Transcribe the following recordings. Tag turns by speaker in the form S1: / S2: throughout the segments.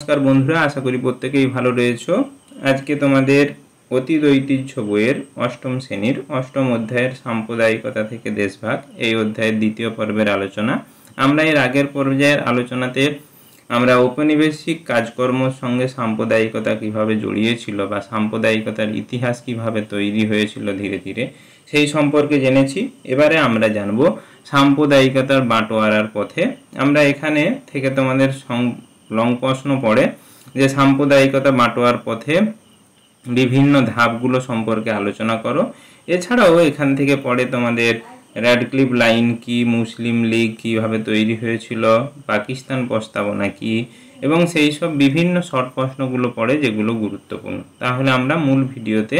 S1: নমস্কার বন্ধুরা আশা করি প্রত্যেকেই ভালো রয়েছে আজকে তোমাদের অতীত ঐতিহ্য বইয়ের অষ্টম শ্রেণীর অষ্টম অধ্যায়ের সাম্প্রদায়িকতা থেকে দেশভাগ এই অধ্যায়ের দ্বিতীয় পর্বের আলোচনা আমরা এর আগের পর্যায়ের আলোচনাতে আমরা ঔপনিবেশিক কাজকর্মর সঙ্গে সাম্প্রদায়িকতা কিভাবে জড়িয়েছিল বা সাম্প্রদায়িকতার ইতিহাস কিভাবে তৈরি হয়েছিল ধীরে ধীরে সেই সম্পর্কে জেনেছি এবারে আমরা জানব সাম্প্রদায়িকতার বাঁটোয়ারার পথে আমরা এখানে থেকে তোমাদের লং প্রশ্ন পড়ে যে সাম্প্রদায়িকতা বাটোয়ার পথে বিভিন্ন ধাপগুলো সম্পর্কে আলোচনা করো এছাড়াও এখান থেকে পড়ে তোমাদের র্যাডক্লিপ লাইন কি মুসলিম লীগ কিভাবে তৈরি হয়েছিল পাকিস্তান প্রস্তাবনা কি এবং সেই সব বিভিন্ন শর্ট প্রশ্নগুলো পড়ে যেগুলো গুরুত্বপূর্ণ তাহলে আমরা মূল ভিডিওতে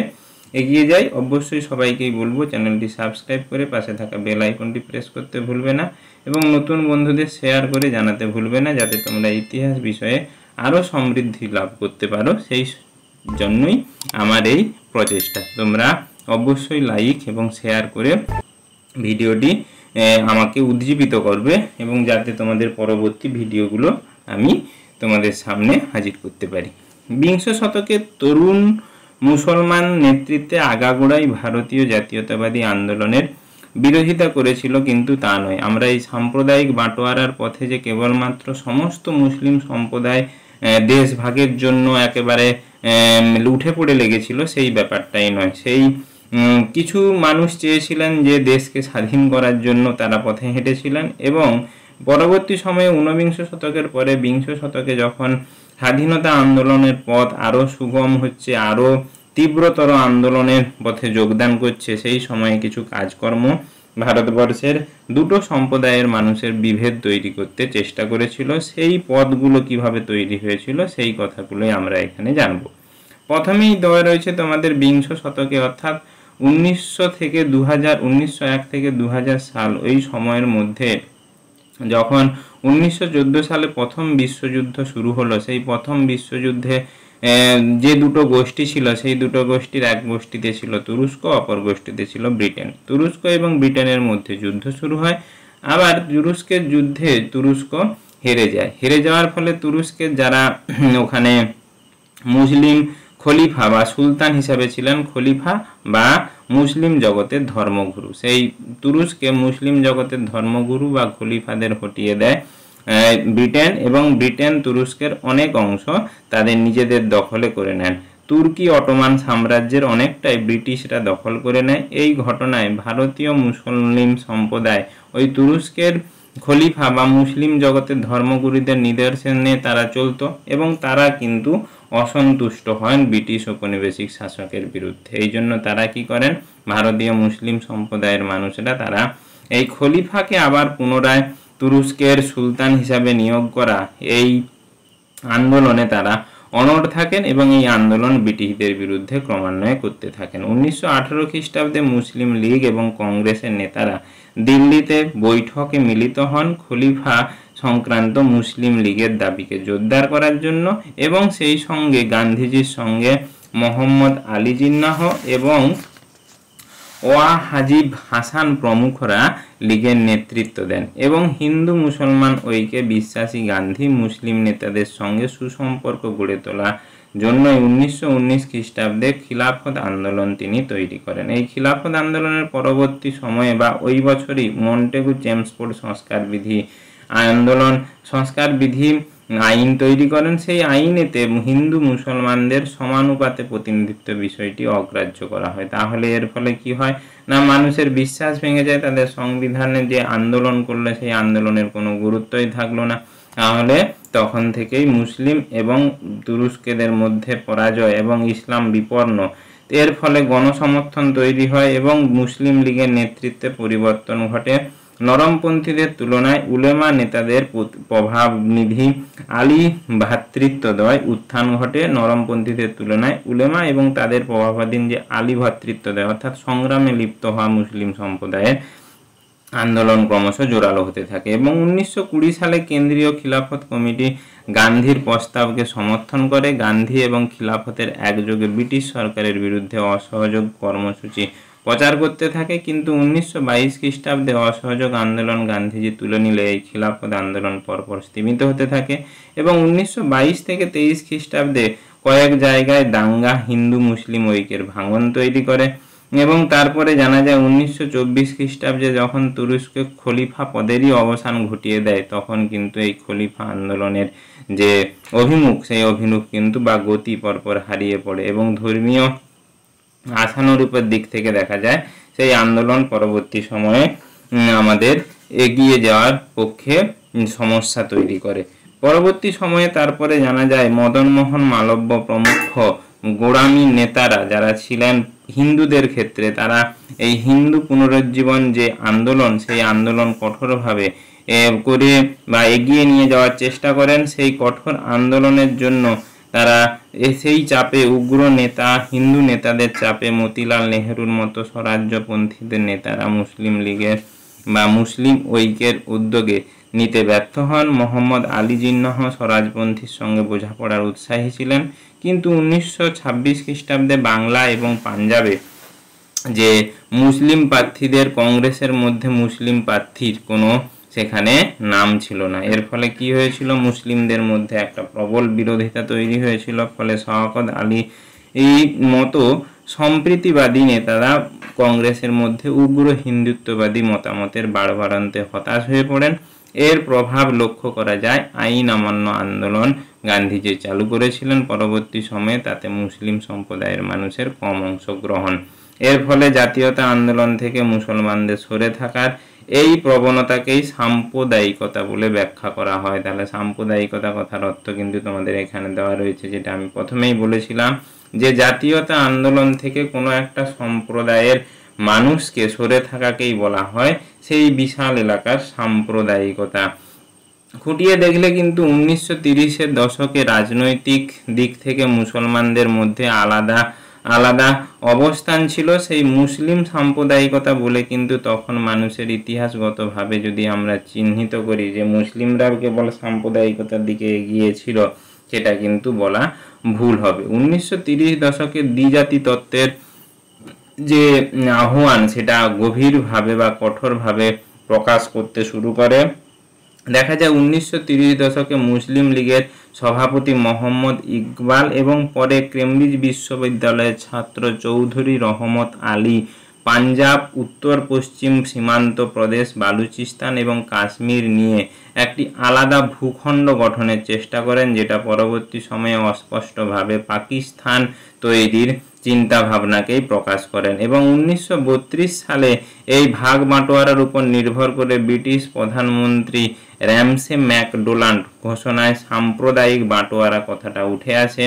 S1: এগিয়ে যাই অবশ্যই সবাইকেই বলবো চ্যানেলটি সাবস্ক্রাইব করে পাশে থাকা বেল আইকনটি প্রেস করতে ভুলবে না এবং নতুন বন্ধুদের শেয়ার করে জানাতে ভুলবে না যাতে তোমরা ইতিহাস বিষয়ে আরও সমৃদ্ধি লাভ করতে পারো সেই জন্যই আমার এই প্রচেষ্টা তোমরা অবশ্যই লাইক এবং শেয়ার করে ভিডিওটি আমাকে উজ্জীবিত করবে এবং যাতে তোমাদের পরবর্তী ভিডিওগুলো আমি তোমাদের সামনে হাজির করতে পারি বিংশ শতকে তরুণ মুসলমান নেতৃত্বে আগাগোড়াই ভারতীয় জাতীয়তাবাদী আন্দোলনের বিরোধিতা করেছিল কিন্তু তা নয় আমরা এই সাম্প্রদায়িক বাটোয়ারার পথে যে কেবলমাত্র সমস্ত মুসলিম সম্প্রদায় দেশভাগের জন্য একেবারে উঠে পড়ে লেগেছিল সেই ব্যাপারটাই নয় সেই কিছু মানুষ চেয়েছিলেন যে দেশকে স্বাধীন করার জন্য তারা পথে হেঁটেছিলেন এবং পরবর্তী সময়ে ঊনবিংশ শতকের পরে বিংশ শতকে যখন স্বাধীনতা আন্দোলনের পথ আরও সুগম হচ্ছে আরও তীব্রতর আন্দোলনের পথে যোগদান করছে সেই সময়ে কিছু কাজকর্ম ভারতবর্ষের দুটো সম্প্রদায়ের মানুষের বিভেদ তৈরি করতে চেষ্টা করেছিল সেই পদগুলো কিভাবে তৈরি হয়েছিল সেই কথাগুলোই আমরা এখানে জানব প্রথমেই দেওয়া রয়েছে তোমাদের বিংশ শতকে অর্থাৎ উনিশশো থেকে দু হাজার এক থেকে দু সাল ওই সময়ের মধ্যে যখন উনিশশো সালে প্রথম বিশ্বযুদ্ধ শুরু হলো সেই প্রথম বিশ্বযুদ্ধে যে দুটো গোষ্ঠী ছিল সেই দুটো গোষ্ঠীর এক গোষ্ঠীতে ছিল তুরস্ক অপর গোষ্ঠীতে ছিল ব্রিটেন তুরস্ক এবং ব্রিটেনের মধ্যে যুদ্ধ শুরু হয় আবার তুরস্কের যুদ্ধে তুরস্ক হেরে যায় হেরে যাওয়ার ফলে তুরস্কের যারা ওখানে মুসলিম খলিফা বা সুলতান হিসাবে ছিলেন খলিফা বা মুসলিম জগতের ধর্মগুরু সেই তুরস্কে মুসলিম জগতের ধর্মগুরু বা খলিফাদের হটিয়ে দেয় ব্রিটেন এবং ব্রিটেন তুরস্কের অনেক অংশ তাদের নিজেদের দখলে করে নেন তুর্কি অটোমান সাম্রাজ্যের অনেকটাই ব্রিটিশরা দখল করে নেয় এই ঘটনায় ভারতীয় মুসলিম সম্প্রদায় ওই তুরস্কের খলিফা বা মুসলিম জগতের ধর্মগুরুদের নিদর্শনে তারা চলত এবং তারা কিন্তু অসন্তুষ্ট হন ব্রিটিশ ঔপনিবেশিক শাসকের বিরুদ্ধে এই জন্য তারা কি করেন ভারতীয় মুসলিম সম্প্রদায়ের মানুষরা তারা এই খলিফাকে আবার পুনরায় তুরস্কের সুলতান হিসাবে নিয়োগ করা এই আন্দোলনে তারা অনড় থাকেন এবং এই আন্দোলন ব্রিটিশদের বিরুদ্ধে ক্রমান্বয়ে করতে থাকেন উনিশশো আঠেরো খ্রিস্টাব্দে মুসলিম লীগ এবং কংগ্রেসের নেতারা দিল্লিতে বৈঠকে মিলিত হন খলিফা সংক্রান্ত মুসলিম লীগের দাবিকে জোরদার করার জন্য এবং সেই সঙ্গে গান্ধীজির সঙ্গে মোহাম্মদ আলী জিন্নাহ এবং ওয়া হাজিব হাসান প্রমুখরা লীগের নেতৃত্ব দেন এবং হিন্দু মুসলমান ঐক্যে বিশ্বাসী গান্ধী মুসলিম নেতাদের সঙ্গে সুসম্পর্ক গড়ে তোলা জন্য উনিশশো উনিশ খ্রিস্টাব্দে খিলাফত আন্দোলন তিনি তৈরি করেন এই খিলাফত আন্দোলনের পরবর্তী সময়ে বা ওই বছরই মন্টেগু চেমসফোর্ড সংস্কার বিধি আন্দোলন সংস্কার বিধি আইন তৈরি করেন সেই আইনেতে হিন্দু মুসলমানদের সমানুপাতে প্রতিনিধিত্ব বিষয়টি অগ্রাহ্য করা হয় তাহলে এর ফলে কি হয় না মানুষের বিশ্বাস ভেঙে যায় তাদের সংবিধানে যে আন্দোলন করলে সেই আন্দোলনের কোনো গুরুত্বই থাকলো না তাহলে তখন থেকেই মুসলিম এবং তুরস্কেদের মধ্যে পরাজয় এবং ইসলাম বিপন্ন এর ফলে গণসমর্থন তৈরি হয় এবং মুসলিম লীগের নেতৃত্বে পরিবর্তন ঘটে নরমপন্থীদের তুলনায় উলেমা নেতাদের প্রভাব নিধি আলী ভাতৃত্বদয় উত্থান ঘটে নরমপন্থীদের তুলনায় উলেমা এবং তাদের প্রভাবাধীন যে আলী ভাতৃত্বদয় অর্থাৎ সংগ্রামে লিপ্ত হওয়া মুসলিম সম্প্রদায়ের আন্দোলন ক্রমশ জোরালো হতে থাকে এবং উনিশশো সালে কেন্দ্রীয় খিলাফত কমিটি গান্ধীর প্রস্তাবকে সমর্থন করে গান্ধী এবং খিলাফতের একযোগে ব্রিটিশ সরকারের বিরুদ্ধে অসহযোগ কর্মসূচি প্রচার করতে থাকে কিন্তু উনিশশো বাইশ খ্রিস্টাব্দে অসহযোগ আন্দোলন গান্ধীজি তুলে নিলে এই খিলাফত আন্দোলন পরপর স্তীমিত হতে থাকে এবং উনিশশো বাইশ থেকে তেইশ খ্রিস্টাব্দে কয়েক জায়গায় দাঙ্গা হিন্দু মুসলিম ঐক্যের ভাঙন তৈরি করে এবং তারপরে জানা যায় উনিশশো চব্বিশ খ্রিস্টাব্দে যখন তুরস্কে খলিফা পদেরই অবসান ঘটিয়ে দেয় তখন কিন্তু এই খলিফা আন্দোলনের যে অভিমুখ সেই অভিমুখ কিন্তু বা গতি পরপর হারিয়ে পড়ে এবং ধর্মীয় আশানুরূপের দিক থেকে দেখা যায় সেই আন্দোলন পরবর্তী সময়ে আমাদের এগিয়ে যাওয়ার পক্ষে সমস্যা তৈরি করে পরবর্তী সময়ে তারপরে জানা যায় মদনমোহন মালব্য প্রমুখ গোড়ামি নেতারা যারা ছিলেন হিন্দুদের ক্ষেত্রে তারা এই হিন্দু পুনরুজ্জীবন যে আন্দোলন সেই আন্দোলন কঠোরভাবে করে বা এগিয়ে নিয়ে যাওয়ার চেষ্টা করেন সেই কঠোর আন্দোলনের জন্য তারা সেই চাপে উগ্র নেতা হিন্দু নেতাদের চাপে মতিলাল নেহরুর মতো স্বরাজ্যপন্থীদের নেতারা মুসলিম লীগের বা মুসলিম ঐক্যের উদ্যোগে নিতে ব্যর্থ হন মোহাম্মদ আলী জিন্নাহ স্বরাজপন্থীর সঙ্গে বোঝাপড়ার উৎসাহী ছিলেন কিন্তু উনিশশো ছাব্বিশ খ্রিস্টাব্দে বাংলা এবং পাঞ্জাবে যে মুসলিম প্রার্থীদের কংগ্রেসের মধ্যে মুসলিম প্রার্থীর কোনো সেখানে নাম ছিল না এর ফলে কি হয়েছিল মুসলিমদের মধ্যে একটা প্রবল বিরোধিতা তৈরি হয়েছিল ফলে শওকত আলী এই মতো সম্প্রীতিবাদী নেতারা কংগ্রেসের মধ্যে উগ্র হিন্দুত্ববাদী মতামতের বাড়বাড়ান্তে হতাশ হয়ে পড়েন এর প্রভাব লক্ষ্য করা যায় আইন অমান্য আন্দোলন গান্ধীজি চালু করেছিলেন পরবর্তী সময়ে তাতে মুসলিম সম্প্রদায়ের মানুষের কম অংশগ্রহণ এর ফলে জাতীয়তা আন্দোলন থেকে মুসলমানদের সরে থাকার এই প্রবণতাকেই সাম্প্রদায়িকতা বলে ব্যাখ্যা করা হয় তাহলে সাম্প্রদায়িকতা কথার অর্থ কিন্তু তোমাদের এখানে দেওয়া রয়েছে যেটা আমি প্রথমেই বলেছিলাম যে জাতীয়তা আন্দোলন থেকে কোনো একটা সম্প্রদায়ের মানুষকে সরে থাকাকেই বলা হয় সেই বিশাল এলাকার সাম্প্রদায়িকতা খুঁটিয়ে দেখলে কিন্তু উনিশশো তিরিশের দশকে রাজনৈতিক দিক থেকে মুসলমানদের মধ্যে আলাদা আলাদা অবস্থান ছিল সেই মুসলিম সাম্প্রদায়িকতা বলে কিন্তু তখন মানুষের ইতিহাসগতভাবে যদি আমরা চিহ্নিত করি যে মুসলিমরা কেবল সাম্প্রদায়িকতার দিকে এগিয়েছিল সেটা কিন্তু বলা ভুল হবে উনিশশো দশকে দ্বিজাতি তত্ত্বের যে আহ্বান সেটা গভীরভাবে বা কঠোরভাবে প্রকাশ করতে শুরু করে দেখা যায় উনিশশো দশকে মুসলিম লীগের সভাপতি মোহাম্মদ ইকবাল এবং পরে কেমব্রিজ বিশ্ববিদ্যালয়ের ছাত্র চৌধুরী রহমত আলী পাঞ্জাব উত্তর পশ্চিম সীমান্ত প্রদেশ বালুচিস্তান এবং কাশ্মীর নিয়ে একটি আলাদা ভূখণ্ড গঠনের চেষ্টা করেন যেটা পরবর্তী সময়ে অস্পষ্টভাবে পাকিস্তান তৈরির চিন্তাভাবনাকেই প্রকাশ করেন এবং উনিশশো সালে এই ভাগ বাঁটোয়ারার উপর নির্ভর করে ব্রিটিশ প্রধানমন্ত্রী র্যামসে ম্যাকডোনাল্ড ঘোষণায় সাম্প্রদায়িক বাটোয়ারা কথাটা উঠে আসে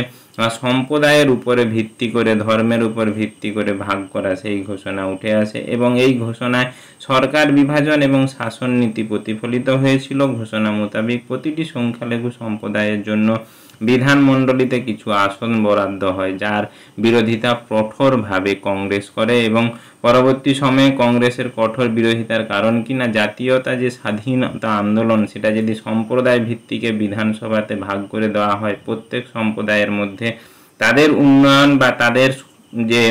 S1: সম্প্রদায়ের উপরে ভিত্তি করে ধর্মের উপর ভিত্তি করে ভাগ করা সেই ঘোষণা উঠে আসে এবং এই ঘোষণায় সরকার বিভাজন এবং শাসন নীতি প্রতিফলিত হয়েছিল ঘোষণা মোতাবেক প্রতিটি সংখ্যালঘু সম্প্রদায়ের জন্য বিধানমণ্ডলীতে কিছু আসন বরাদ্দ হয় যার বিরোধিতা কঠোরভাবে কংগ্রেস করে এবং পরবর্তী সময়ে কংগ্রেসের কঠোর বিরোধিতার কারণ কিনা জাতীয়তা যে স্বাধীনতা আন্দোলন সেটা যদি সম্প্রদায় ভিত্তিকে বিধানসভাতে ভাগ করে দেওয়া হয় প্রত্যেক সম্প্রদায়ের মধ্যে তাদের উন্নয়ন বা তাদের যে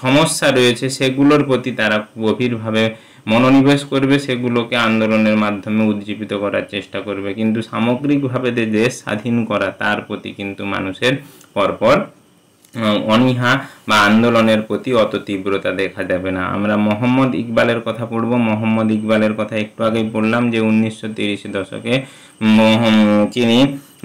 S1: সমস্যা রয়েছে সেগুলোর প্রতি তারা গভীরভাবে মনোনিবেশ করবে সেগুলোকে আন্দোলনের মাধ্যমে উজ্জীবিত করার চেষ্টা করবে কিন্তু সামগ্রিকভাবে যে দেশ স্বাধীন করা তার প্রতি কিন্তু মানুষের পরপর অনীহা বা আন্দোলনের প্রতি অত তীব্রতা দেখা যাবে না আমরা মোহাম্মদ ইকবালের কথা পড়ব মোহাম্মদ ইকবালের কথা একটু আগেই বললাম যে উনিশশো দশকে তিনি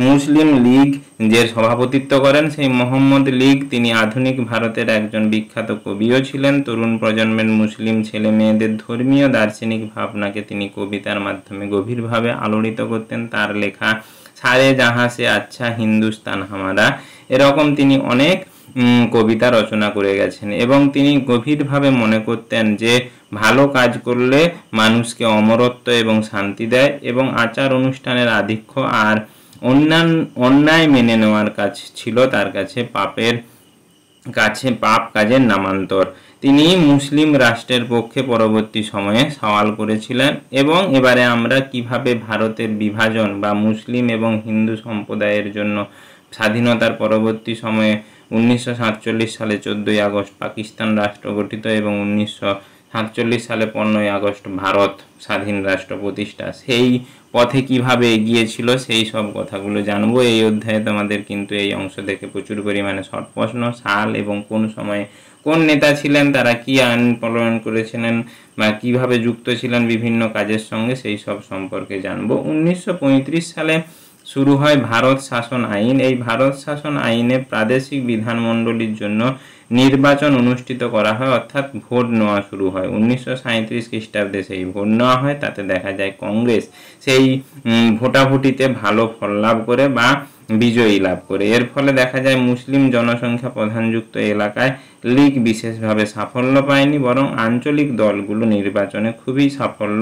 S1: মুসলিম লীগ যে সভাপতিত্ব করেন সেই মোহাম্মদ লীগ তিনি আধুনিক ভারতের একজন বিখ্যাত কবিও ছিলেন তরুণ প্রজন্মের মুসলিম ছেলে মেয়েদের ধর্মীয় দার্শনিক ভাবনাকে তিনি কবিতার মাধ্যমে গভীরভাবে আলোড়িত করতেন তার লেখা সারে জাহাসে আচ্ছা হিন্দুস্তান হামারা এরকম তিনি অনেক কবিতা রচনা করে গেছেন এবং তিনি গভীরভাবে মনে করতেন যে ভালো কাজ করলে মানুষকে অমরত্ব এবং শান্তি দেয় এবং আচার অনুষ্ঠানের আধিক্য আর অন্যান্য অন্যায় মেনে নেওয়ার কাজ ছিল তার কাছে পাপের কাছে পাপ কাজের নামান্তর তিনি মুসলিম রাষ্ট্রের পক্ষে পরবর্তী সময়ে সওয়াল করেছিলেন এবং এবারে আমরা কিভাবে ভারতের বিভাজন বা মুসলিম এবং হিন্দু সম্প্রদায়ের জন্য স্বাধীনতার পরবর্তী সময়ে উনিশশো সালে চোদ্দোই আগস্ট পাকিস্তান রাষ্ট্র গঠিত এবং উনিশশো সাতচল্লিশ সালে পনেরোই আগস্ট ভারত স্বাধীন রাষ্ট্র প্রতিষ্ঠা সেই পথে কিভাবে এগিয়েছিল সেই সব কথাগুলো জানবো এই অধ্যায়ে তোমাদের কিন্তু এই অংশ থেকে প্রচুর পরিমাণে শর্ট প্রশ্ন সাল এবং কোন সময়ে কোন নেতা ছিলেন তারা কি আইন প্রণয়ন করেছিলেন বা কিভাবে যুক্ত ছিলেন বিভিন্ন কাজের সঙ্গে সেই সব সম্পর্কে জানবো উনিশশো সালে শুরু হয় ভারত শাসন আইন এই ভারত শাসন আইনে প্রাদেশিক বিধানমণ্ডলীর জন্য নির্বাচন অনুষ্ঠিত করা হয় অর্থাৎ ভোট নেওয়া শুরু হয় উনিশশো সাঁত্রিশ খ্রিস্টাব্দে সেই ভোট নেওয়া হয় তাতে দেখা যায় কংগ্রেস সেই ভোটাভুটিতে ভালো ফল লাভ করে বা বিজয়ী লাভ করে এর ফলে দেখা যায় মুসলিম জনসংখ্যা প্রধানযুক্ত এলাকায় লীগ বিশেষভাবে সাফল্য পায়নি বরং আঞ্চলিক দলগুলো নির্বাচনে খুবই সাফল্য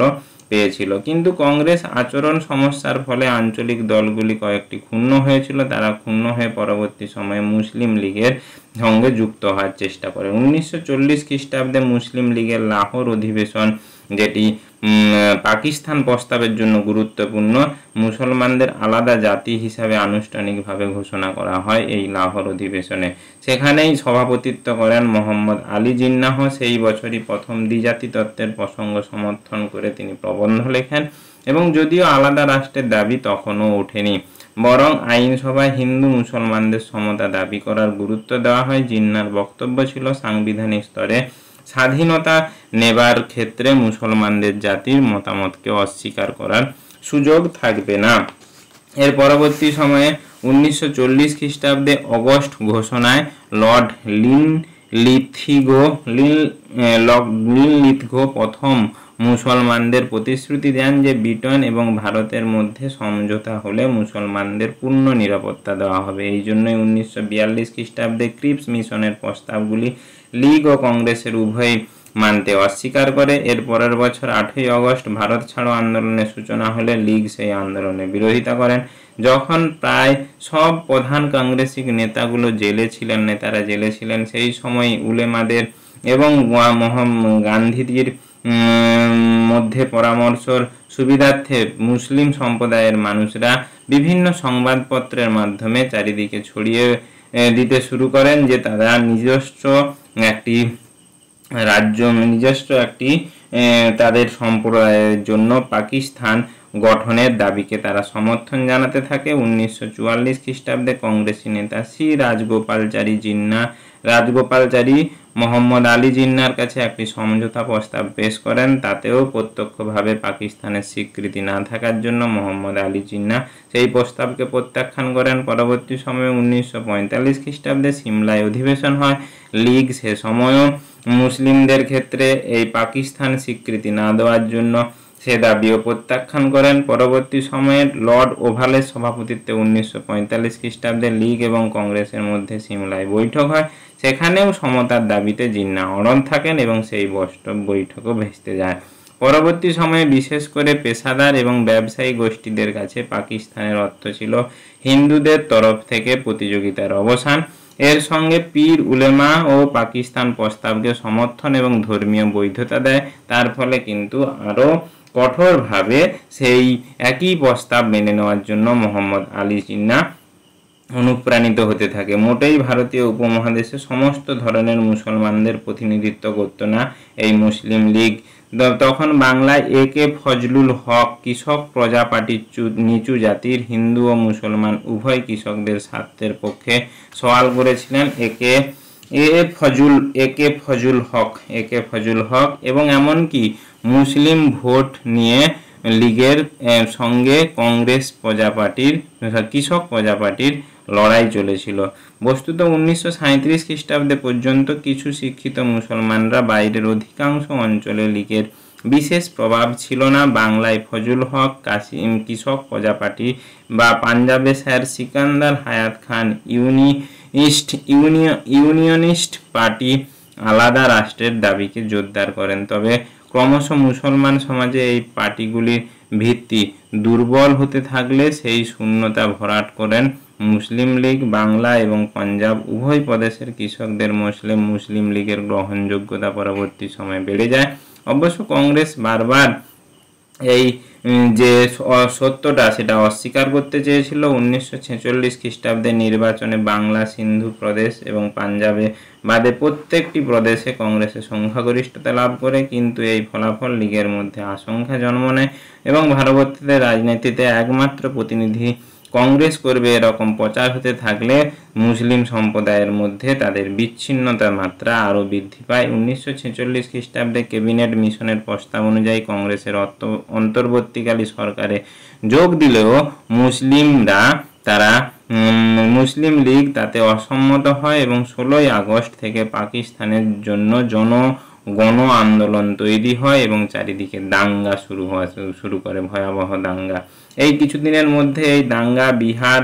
S1: পেয়েছিল কিন্তু কংগ্রেস আচরণ সমস্যার ফলে আঞ্চলিক দলগুলি কয়েকটি ক্ষুণ্ণ হয়েছিল তারা ক্ষুণ্ণ হয়ে পরবর্তী সময়ে মুসলিম লীগের সঙ্গে যুক্ত হওয়ার চেষ্টা করে উনিশশো চল্লিশ খ্রিস্টাব্দে মুসলিম লীগের লাহোর অধিবেশন যেটি পাকিস্তান প্রস্তাবের জন্য গুরুত্বপূর্ণ মুসলমানদের আলাদা জাতি হিসাবে আনুষ্ঠানিকভাবে ঘোষণা করা হয় এই লাহোর অধিবেশনে সেখানেই সভাপতিত্ব করেন মোহাম্মদ আলী জিন্নাহ সেই বছরই প্রথম দ্বিজাতি তত্ত্বের প্রসঙ্গ সমর্থন করে তিনি প্রবন্ধ লেখেন এবং যদিও আলাদা রাষ্ট্রের দাবি তখনও ওঠেনি বরং আইনসভায় হিন্দু মুসলমানদের সমতা দাবি করার গুরুত্ব দেওয়া হয় জিন্নার বক্তব্য ছিল সাংবিধানিক স্তরে স্বাধীনতা নেবার ক্ষেত্রে মুসলমানদের জাতির মতামতকে অস্বীকার করার সুযোগ থাকবে না এর পরবর্তী সময়ে উনিশশো চল্লিশ খ্রিস্টাব্দে অগস্ট ঘোষণায় Lord Linlithgow Linlithgow প্রথম মুসলমানদের প্রতিশ্রুতি দেন যে ব্রিটেন এবং ভারতের মধ্যে সমঝোতা হলে মুসলমানদের পূর্ণ নিরাপত্তা দেওয়া হবে এই জন্যই উনিশশো বিয়াল্লিশ খ্রিস্টাব্দে ক্রিপস মিশনের প্রস্তাবগুলি লীগ ও কংগ্রেসের উভয়ই মানতে অস্বীকার করে এর পরের বছর আটই অগস্ট ভারত ছাড়ো আন্দোলনের সূচনা হলে লীগ সেই আন্দোলনে বিরোধিতা করেন যখন প্রায় সব প্রধান কংগ্রেসিক নেতাগুলো জেলে ছিলেন নেতারা জেলে ছিলেন সেই সময় উলেমাদের এবং গান্ধীজির মধ্যে পরামর্শর সুবিধার্থে মুসলিম সম্প্রদায়ের মানুষরা বিভিন্ন সংবাদপত্রের মাধ্যমে চারিদিকে ছড়িয়ে দিতে শুরু করেন যে তারা নিজস্ব একটি রাজ্য নিজস্ব একটি তাদের সম্প্রদায়ের জন্য পাকিস্তান গঠনের দাবিকে তারা সমর্থন জানাতে থাকে উনিশশো চুয়াল্লিশ খ্রিস্টাব্দে কংগ্রেসী নেতা সি রাজগোপালচারী জিন্না রাজগোপালচারী মোহাম্মদ আলী জিন্নার কাছে একটি সমঝোতা প্রস্তাব পেশ করেন তাতেও প্রত্যক্ষভাবে পাকিস্তানের স্বীকৃতি না থাকার জন্য মোহাম্মদ আলী জিন্না সেই প্রস্তাবকে প্রত্যাখ্যান করেন পরবর্তী সময়ে উনিশশো পঁয়তাল্লিশ খ্রিস্টাব্দে সিমলায় অধিবেশন হয় লীগ সে সময়ও মুসলিমদের ক্ষেত্রে এই পাকিস্তান স্বীকৃতি না দেওয়ার জন্য সে দাবিও প্রত্যাখ্যান করেন পরবর্তী সময়ে লর্ড ওভালের সভাপতিত্বে উনিশশো পঁয়তাল্লিশ খ্রিস্টাব্দে লীগ এবং কংগ্রেসের মধ্যে সিমলায় বৈঠক হয় সেখানেও সমতার দাবিতে জিন্না অরণ থাকেন এবং সেই বষ্টব বৈঠকও ভেস্তে যায় পরবর্তী সময়ে বিশেষ করে পেশাদার এবং ব্যবসায়ী গোষ্ঠীদের কাছে পাকিস্তানের অর্থ ছিল হিন্দুদের তরফ থেকে প্রতিযোগিতার অবসান এর সঙ্গে পীর উলেমা ও পাকিস্তান প্রস্তাবকে সমর্থন এবং ধর্মীয় বৈধতা দেয় তার ফলে কিন্তু আরও কঠোরভাবে সেই একই প্রস্তাব মেনে নেওয়ার জন্য মোহাম্মদ আলী জিন্না অনুপ্রাণিত হতে থাকে মোটেই ভারতীয় উপমহাদেশে সমস্ত ধরনের মুসলমানদের প্রতিনিধিত্ব করত না এই মুসলিম লীগ তখন বাংলায় এ কে ফজলুল হক কৃষক প্রজাপাটির পার্টির নিচু জাতির হিন্দু ও মুসলমান উভয় কৃষকদের স্বার্থের পক্ষে সওয়াল করেছিলেন একে এ এ ফজুল এ কে ফজুল হক এ কে ফজুল হক এবং এমনকি মুসলিম ভোট নিয়ে লীগের সঙ্গে কংগ্রেস প্রজাপার্টির কৃষক প্রজাপার্টির লড়াই চলেছিল বস্তুত উনিশশো সাঁত্রিশ খ্রিস্টাব্দে পর্যন্ত কিছু শিক্ষিত মুসলমানরা বাইরের অধিকাংশ অঞ্চলে লীগের বিশেষ প্রভাব ছিল না বাংলায় ফজুল হক কাশিম কৃষক প্রজাপার্টি বা পাঞ্জাবে Sir Sikandar Hayat Khan unionist unionist party আলাদা রাষ্ট্রের দাবিকে জোরদার করেন তবে ক্রমশ মুসলমান সমাজে এই পার্টিগুলির ভিত্তি দুর্বল হতে থাকলে সেই শূন্যতা ভরাট করেন মুসলিম লীগ বাংলা এবং পাঞ্জাব উভয় প্রদেশের কৃষকদের মুসলিম মুসলিম লীগের গ্রহণযোগ্যতা পরবর্তী সময়ে বেড়ে যায় অবশ্য কংগ্রেস বারবার এই যে সত্যটা সেটা অস্বীকার করতে চেয়েছিল উনিশশো ছেচল্লিশ খ্রিস্টাব্দে নির্বাচনে বাংলা সিন্ধু প্রদেশ এবং পাঞ্জাবে বাদে প্রত্যেকটি প্রদেশে কংগ্রেসের সংখ্যাগরিষ্ঠতা লাভ করে কিন্তু এই ফলাফল লীগের মধ্যে আশঙ্কা জন্ম নেয় এবং ভারতবর্তীতে রাজনীতিতে একমাত্র প্রতিনিধি কংগ্রেস করবে এরকম প্রচার হতে থাকলে মুসলিম সম্প্রদায়ের মধ্যে তাদের বিচ্ছিন্নতার মাত্রা আরও বৃদ্ধি পায় উনিশশো ছেচল্লিশ খ্রিস্টাব্দে ক্যাবিনেট মিশনের প্রস্তাব অনুযায়ী কংগ্রেসের অন্তর্বর্তীকালী সরকারে যোগ দিলেও মুসলিমরা তারা মুসলিম লীগ তাতে অসম্মত হয় এবং ষোলোই আগস্ট থেকে পাকিস্তানের জন্য জন গণ আন্দোলন তৈরি হয় এবং চারিদিকে দাঙ্গা শুরু হওয়া শুরু করে ভয়াবহ দাঙ্গা এই কিছুদিনের মধ্যে এই দাঙ্গা বিহার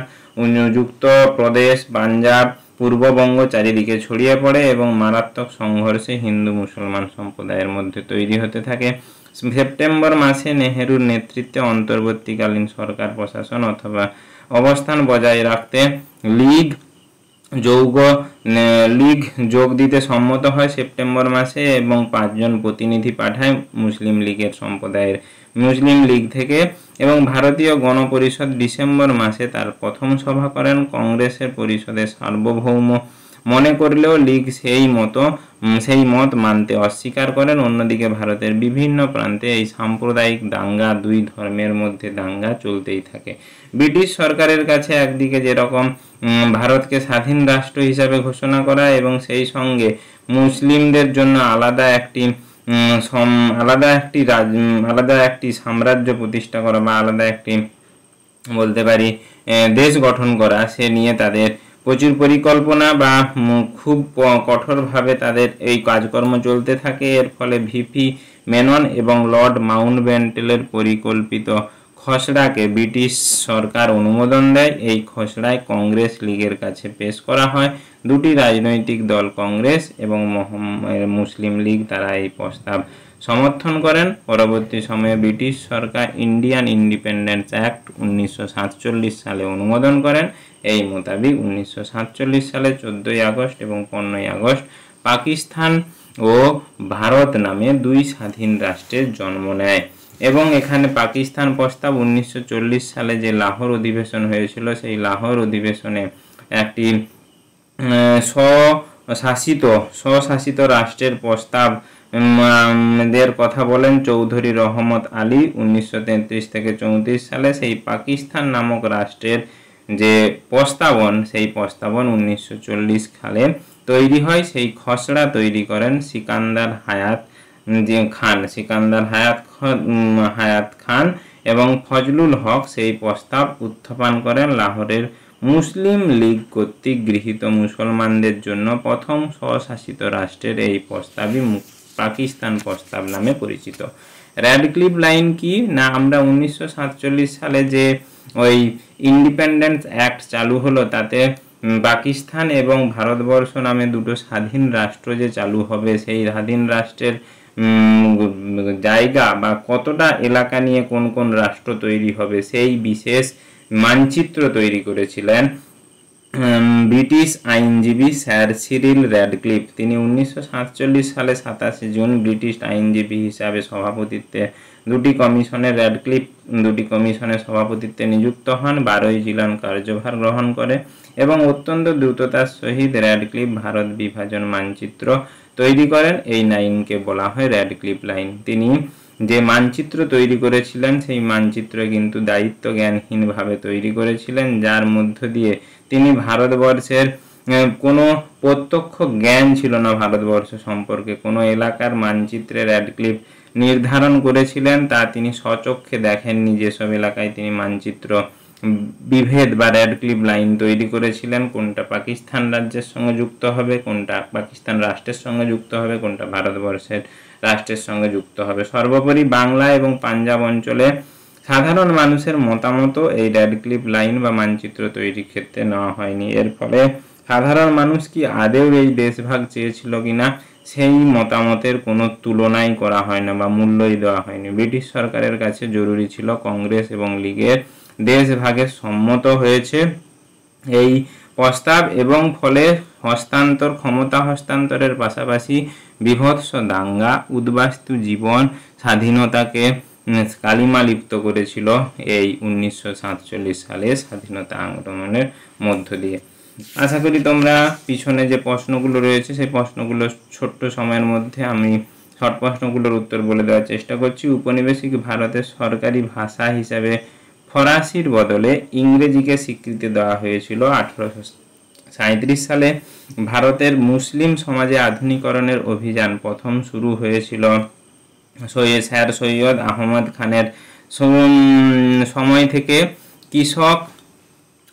S1: যুক্ত প্রদেশ পাঞ্জাব পূর্ববঙ্গ চারিদিকে ছড়িয়ে পড়ে এবং মারাত্মক সংঘর্ষে হিন্দু মুসলমান সম্প্রদায়ের মধ্যে তৈরি হতে থাকে সেপ্টেম্বর মাসে নেহেরুর নেতৃত্বে অন্তর্বর্তীকালীন সরকার প্রশাসন অথবা অবস্থান বজায় রাখতে লীগ যৌগ লীগ যোগ দিতে সম্মত হয় সেপ্টেম্বর মাসে এবং পাঁচজন প্রতিনিধি পাঠায় মুসলিম লীগের সম্প্রদায়ের মুসলিম লীগ থেকে এবং ভারতীয় গণপরিষদ ডিসেম্বর মাসে তার প্রথম সভা করেন কংগ্রেসের পরিষদের সার্বভৌম মনে করলেও লিগ সেই মতো সেই মত মানতে অস্বীকার করেন অন্যদিকে ভারতের বিভিন্ন প্রান্তে এই সাম্প্রদায়িক দাঙ্গা দুই ধর্মের মধ্যে দাঙ্গা চলতেই থাকে ব্রিটিশ সরকারের কাছে একদিকে যেরকম ভারতকে স্বাধীন রাষ্ট্র হিসাবে ঘোষণা করা এবং সেই সঙ্গে মুসলিমদের জন্য আলাদা একটি আলাদা একটি রাজ আলাদা একটি সাম্রাজ্য প্রতিষ্ঠা করা বা আলাদা একটি বলতে পারি দেশ গঠন করা সে নিয়ে তাদের প্রচুর পরিকল্পনা বা খুব কঠোরভাবে তাদের এই কাজকর্ম চলতে থাকে এর ফলে ভিপি মেনন এবং লর্ড মাউন্ট ব্যান্টেলের পরিকল্পিত খসড়াকে ব্রিটিশ সরকার অনুমোদন দেয় এই খসড়ায় কংগ্রেস লীগের কাছে পেশ করা হয় দুটি রাজনৈতিক দল কংগ্রেস এবং মুসলিম লীগ তারা এই প্রস্তাব সমর্থন করেন পরবর্তী সময়ে ব্রিটিশ সরকার ইন্ডিয়ান ইন্ডিপেন্ডেন্স অ্যাক্ট উনিশশো সালে অনুমোদন করেন এই মোতাবেক উনিশশো সালে চোদ্দই আগস্ট এবং পনেরোই আগস্ট পাকিস্তান ও ভারত নামে দুই স্বাধীন রাষ্ট্রের জন্ম নেয় এবং এখানে পাকিস্তান প্রস্তাব উনিশশো সালে যে লাহোর অধিবেশন হয়েছিল সেই লাহোর অধিবেশনে একটি স্বশাসিত স্বশাসিত রাষ্ট্রের প্রস্তাব দের কথা বলেন চৌধুরী রহমত আলী উনিশশো থেকে চৌত্রিশ সালে সেই পাকিস্তান নামক রাষ্ট্রের যে প্রস্তাবন সেই প্রস্তাবন উনিশশো সালে তৈরি হয় সেই খসড়া তৈরি করেন সিকান্দার হায়াত যে খান সিকান্দার হায়াত হায়াত খান এবং ফজলুল হক সেই প্রস্তাব উত্থাপন করেন লাহোরের মুসলিম লীগ কর্তৃক গৃহীত মুসলমানদের জন্য প্রথম স্বশাসিত রাষ্ট্রের এই প্রস্তাবই মুক্তি পাকিস্তান প্রস্তাব নামে পরিচিত র্যাডক্লিফ লাইন কি না আমরা উনিশশো সালে যে ওই ইন্ডিপেন্ডেন্স অ্যাক্ট চালু হলো তাতে পাকিস্তান এবং ভারতবর্ষ নামে দুটো স্বাধীন রাষ্ট্র যে চালু হবে সেই স্বাধীন রাষ্ট্রের জায়গা বা কতটা এলাকা নিয়ে কোন কোন রাষ্ট্র তৈরি হবে সেই বিশেষ মানচিত্র তৈরি করেছিলেন ব্রিটিশ আইনজীবী স্যার সিরিল র্যাডক্লিফ তিনি উনিশশো সালে সাতাশে জুন ব্রিটিশ আইনজীবী হিসাবে সভাপতিত্বে দুটি কমিশনের র্যাডক্লিফ দুটি কমিশনের সভাপতিত্বে নিযুক্ত হন বারোই জিলান কার্যভার গ্রহণ করে এবং অত্যন্ত দ্রুততার সহিত র্যাডক্লিফ ভারত বিভাজন মানচিত্র তৈরি করেন এই লাইনকে বলা হয় র্যাডক্লিফ লাইন তিনি যে মানচিত্র তৈরি করেছিলেন সেই মানচিত্র কিন্তু দায়িত্ব জ্ঞানহীনভাবে তৈরি করেছিলেন যার মধ্য দিয়ে তিনি ভারতবর্ষের কোনো প্রত্যক্ষ জ্ঞান ছিল না ভারতবর্ষ সম্পর্কে কোনো এলাকার মানচিত্রের অ্যাডক্লিপ নির্ধারণ করেছিলেন তা তিনি স্বচক্ষে দেখেননি যেসব এলাকায় তিনি মানচিত্র বিভেদ বা রেড লাইন তৈরি করেছিলেন কোনটা পাকিস্তান রাজ্যের সঙ্গে যুক্ত হবে কোনটা পাকিস্তান রাষ্ট্রের সঙ্গে যুক্ত হবে কোনটা ভারতবর্ষের রাষ্ট্রের সঙ্গে যুক্ত হবে সর্বোপরি বাংলা এবং পাঞ্জাব অঞ্চলে সাধারণ মানুষের মতামতও এই ক্লিপ লাইন বা মানচিত্র তৈরির ক্ষেত্রে নেওয়া হয়নি এর ফলে সাধারণ মানুষ কি আদেও এই দেশভাগ চেয়েছিল কিনা সেই মতামতের কোনো তুলনাই করা হয় না বা মূল্যই দেওয়া হয়নি ব্রিটিশ সরকারের কাছে জরুরি ছিল কংগ্রেস এবং লীগের দেশভাগে সম্মত হয়েছে এই প্রস্তাব এবং ফলে হস্তান্তর ক্ষমতা হস্তান্তরের পাশাপাশি বীভৎস দাঙ্গা উদ্বাস্তু জীবন স্বাধীনতাকে কালিমা লিপ্ত করেছিল এই উনিশশো সালে স্বাধীনতা আন্দোলনের মধ্য দিয়ে আশা করি তোমরা পিছনে যে প্রশ্নগুলো রয়েছে সেই প্রশ্নগুলো ছোট্ট সময়ের মধ্যে আমি শর্ট প্রশ্নগুলোর উত্তর বলে দেওয়ার চেষ্টা করছি উপনিবেশিক ভারতের সরকারি ভাষা হিসাবে ফরাসির বদলে ইংরেজিকে স্বীকৃতি দেওয়া হয়েছিল আঠেরোশো সাঁত্রিশ সালে ভারতের মুসলিম সমাজে আধুনিকরণের অভিযান প্রথম শুরু হয়েছিল সৈয়দ স্যার সৈয়দ আহমদ খানের সময় থেকে কৃষক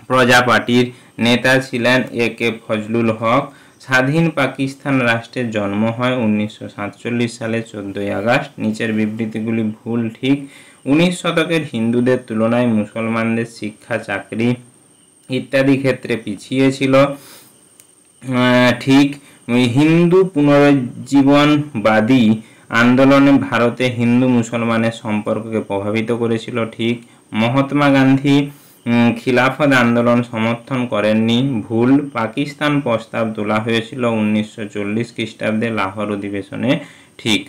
S1: প্রজা পার্টির নেতা ছিলেন এ কে ফজলুল হক স্বাধীন পাকিস্তান রাষ্ট্রের জন্ম হয় উনিশশো সালে চোদ্দই আগস্ট নিচের বিবৃতিগুলি ভুল ঠিক উনিশ শতকের হিন্দুদের তুলনায় মুসলমানদের শিক্ষা চাকরি ইত্যাদি ক্ষেত্রে পিছিয়ে ছিল ঠিক হিন্দু পুনরুজ্জীবনবাদী আন্দোলনে ভারতে হিন্দু মুসলমানের সম্পর্ককে প্রভাবিত করেছিল ঠিক মহাত্মা গান্ধী খিলাফত আন্দোলন সমর্থন করেননি ভুল পাকিস্তান প্রস্তাব তোলা হয়েছিল উনিশশো চল্লিশ খ্রিস্টাব্দে লাহোর অধিবেশনে ঠিক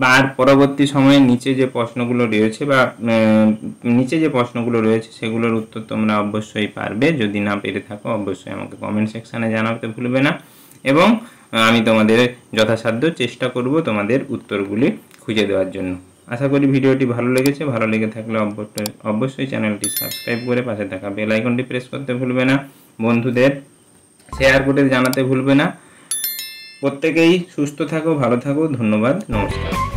S1: বা পরবর্তী সময়ে নিচে যে প্রশ্নগুলো রয়েছে বা নিচে যে প্রশ্নগুলো রয়েছে সেগুলোর উত্তর তোমরা অবশ্যই পারবে যদি না পেরে থাকো অবশ্যই আমাকে কমেন্ট সেকশানে জানাতে ভুলবে না এবং আমি তোমাদের যথাসাধ্য চেষ্টা করব তোমাদের উত্তরগুলি খুঁজে দেওয়ার জন্য আশা করি ভিডিওটি ভালো লেগেছে ভালো লেগে থাকলে অবশ্যই চ্যানেলটি সাবস্ক্রাইব করে পাশে থাকা বেল আইকনটি প্রেস করতে ভুলবে না বন্ধুদের শেয়ার করে জানাতে ভুলবে না প্রত্যেকেই সুস্থ থাকো ভালো থাকো ধন্যবাদ নমস্কার